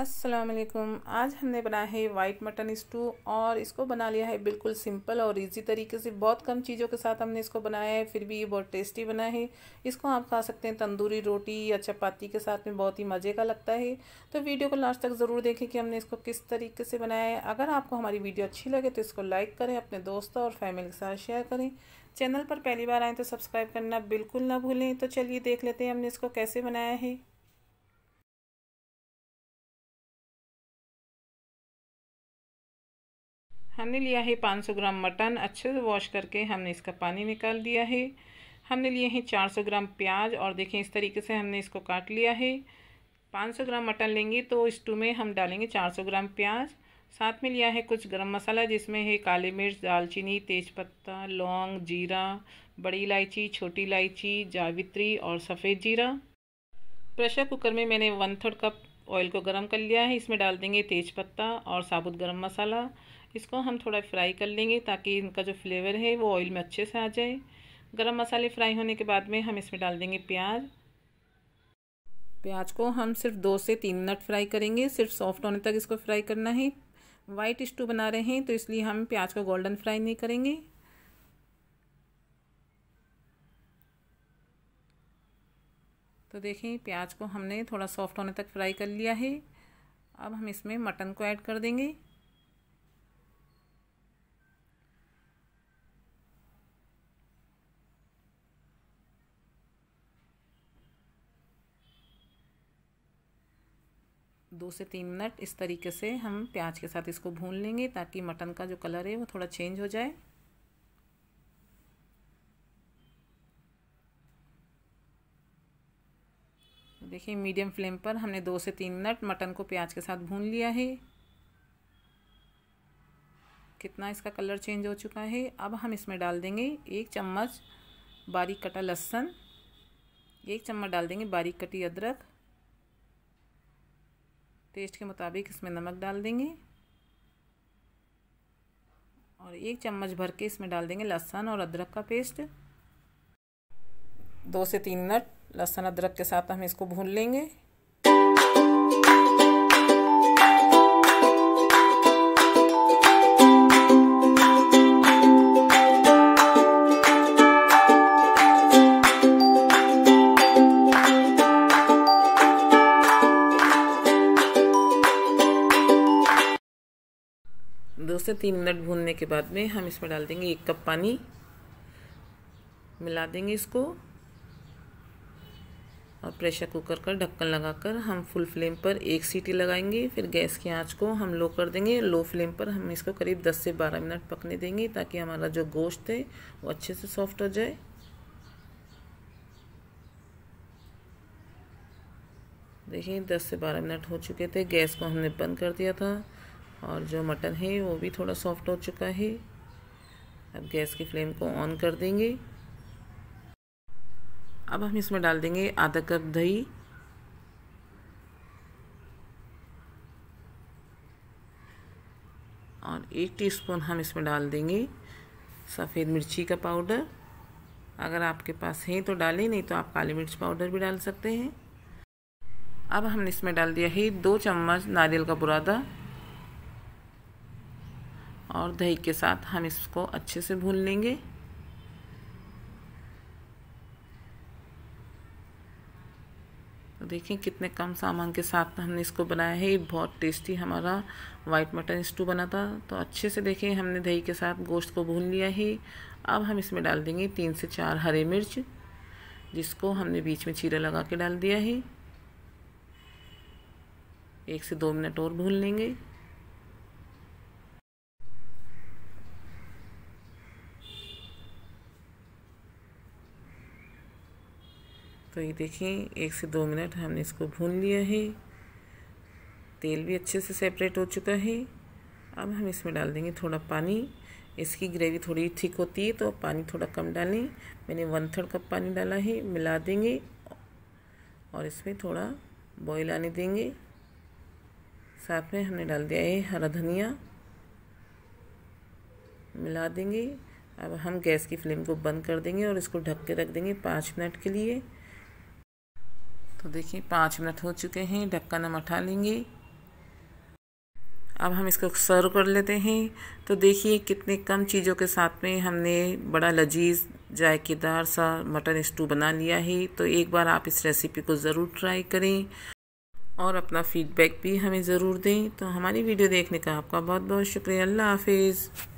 असलकम आज हमने बनाया है वाइट मटन स्टू और इसको बना लिया है बिल्कुल सिंपल और इजी तरीके से बहुत कम चीज़ों के साथ हमने इसको बनाया है फिर भी ये बहुत टेस्टी बना है इसको आप खा सकते हैं तंदूरी रोटी या चपाती के साथ में बहुत ही मज़े का लगता है तो वीडियो को लास्ट तक ज़रूर देखें कि हमने इसको किस तरीके से बनाया है अगर आपको हमारी वीडियो अच्छी लगे तो इसको लाइक करें अपने दोस्तों और फैमिली के साथ शेयर करें चैनल पर पहली बार आएँ तो सब्सक्राइब करना बिल्कुल ना भूलें तो चलिए देख लेते हैं हमने इसको कैसे बनाया है हमने लिया है 500 ग्राम मटन अच्छे से वॉश करके हमने इसका पानी निकाल दिया है हमने लिए हैं 400 ग्राम प्याज और देखें इस तरीके से हमने इसको काट लिया है 500 ग्राम मटन लेंगे तो स्टू में हम डालेंगे 400 ग्राम प्याज साथ में लिया है कुछ गरम मसाला जिसमें है काली मिर्च दालचीनी तेज़पत्ता लौंग जीरा बड़ी इलायची छोटी इलायची जावित्री और सफ़ेद जीरा प्रेशर कुकर में मैंने वन थर्ड कप ऑयल को गर्म कर लिया है इसमें डाल देंगे तेज़पत्ता और साबुत गरम मसाला इसको हम थोड़ा फ्राई कर लेंगे ताकि इनका जो फ्लेवर है वो ऑयल में अच्छे से आ जाए गरम मसाले फ्राई होने के बाद में हम इसमें डाल देंगे प्याज प्याज को हम सिर्फ दो से तीन मिनट फ्राई करेंगे सिर्फ सॉफ्ट होने तक इसको फ्राई करना है वाइट स्टू बना रहे हैं तो इसलिए हम प्याज को गोल्डन फ्राई नहीं करेंगे तो देखें प्याज को हमने थोड़ा सॉफ्ट होने तक फ्राई कर लिया है अब हम इसमें मटन को ऐड कर देंगे दो से तीन मिनट इस तरीके से हम प्याज के साथ इसको भून लेंगे ताकि मटन का जो कलर है वो थोड़ा चेंज हो जाए देखिए मीडियम फ्लेम पर हमने दो से तीन मिनट मटन को प्याज के साथ भून लिया है कितना इसका कलर चेंज हो चुका है अब हम इसमें डाल देंगे एक चम्मच बारीक कटा लहसुन एक चम्मच डाल देंगे बारीक कटी अदरक टेस्ट के मुताबिक इसमें नमक डाल देंगे और एक चम्मच भर के इसमें डाल देंगे लहसुन और अदरक का पेस्ट दो से तीन मिनट लहसुन अदरक के साथ हम इसको भून लेंगे दो से तीन मिनट भूनने के बाद में हम इसमें डाल देंगे एक कप पानी मिला देंगे इसको और प्रेशर कुकर का ढक्कन लगाकर हम फुल फ्लेम पर एक सीटी लगाएंगे फिर गैस की आंच को हम लो कर देंगे लो फ्लेम पर हम इसको करीब 10 से 12 मिनट पकने देंगे ताकि हमारा जो गोश्त है वो अच्छे से सॉफ्ट हो जाए देखिए 10 से 12 मिनट हो चुके थे गैस को हमने बंद कर दिया था और जो मटन है वो भी थोड़ा सॉफ्ट हो चुका है अब गैस की फ्लेम को ऑन कर देंगे अब हम इसमें डाल देंगे आधा कप दही और एक टीस्पून हम इसमें डाल देंगे सफ़ेद मिर्ची का पाउडर अगर आपके पास है तो डालें नहीं तो आप काली मिर्च पाउडर भी डाल सकते हैं अब हमने इसमें डाल दिया है दो चम्मच नारियल का बुरादा और दही के साथ हम इसको अच्छे से भून लेंगे देखें कितने कम सामान के साथ हमने इसको बनाया है ये बहुत टेस्टी हमारा वाइट मटन स्टू बना था तो अच्छे से देखें हमने दही के साथ गोश्त को भून लिया है अब हम इसमें डाल देंगे तीन से चार हरे मिर्च जिसको हमने बीच में चीरा लगा के डाल दिया है एक से दो मिनट और भून लेंगे तो ये देखें एक से दो मिनट हमने इसको भून लिया है तेल भी अच्छे से सेपरेट हो चुका है अब हम इसमें डाल देंगे थोड़ा पानी इसकी ग्रेवी थोड़ी थिक होती है तो पानी थोड़ा कम डालें मैंने वन थर्ड कप पानी डाला है मिला देंगे और इसमें थोड़ा बॉईल आने देंगे साथ में हमने डाल दिया है हरा धनिया मिला देंगे अब हम गैस की फ्लेम को बंद कर देंगे और इसको ढक के रख देंगे पाँच मिनट के लिए तो देखिए पाँच मिनट हो चुके हैं ढक्कन हम उठा लेंगे अब हम इसको सर्व कर लेते हैं तो देखिए कितने कम चीज़ों के साथ में हमने बड़ा लजीज जायकेदार सा मटन स्टू बना लिया है तो एक बार आप इस रेसिपी को ज़रूर ट्राई करें और अपना फीडबैक भी हमें ज़रूर दें तो हमारी वीडियो देखने का आपका बहुत बहुत शुक्रिया अल्लाह हाफिज़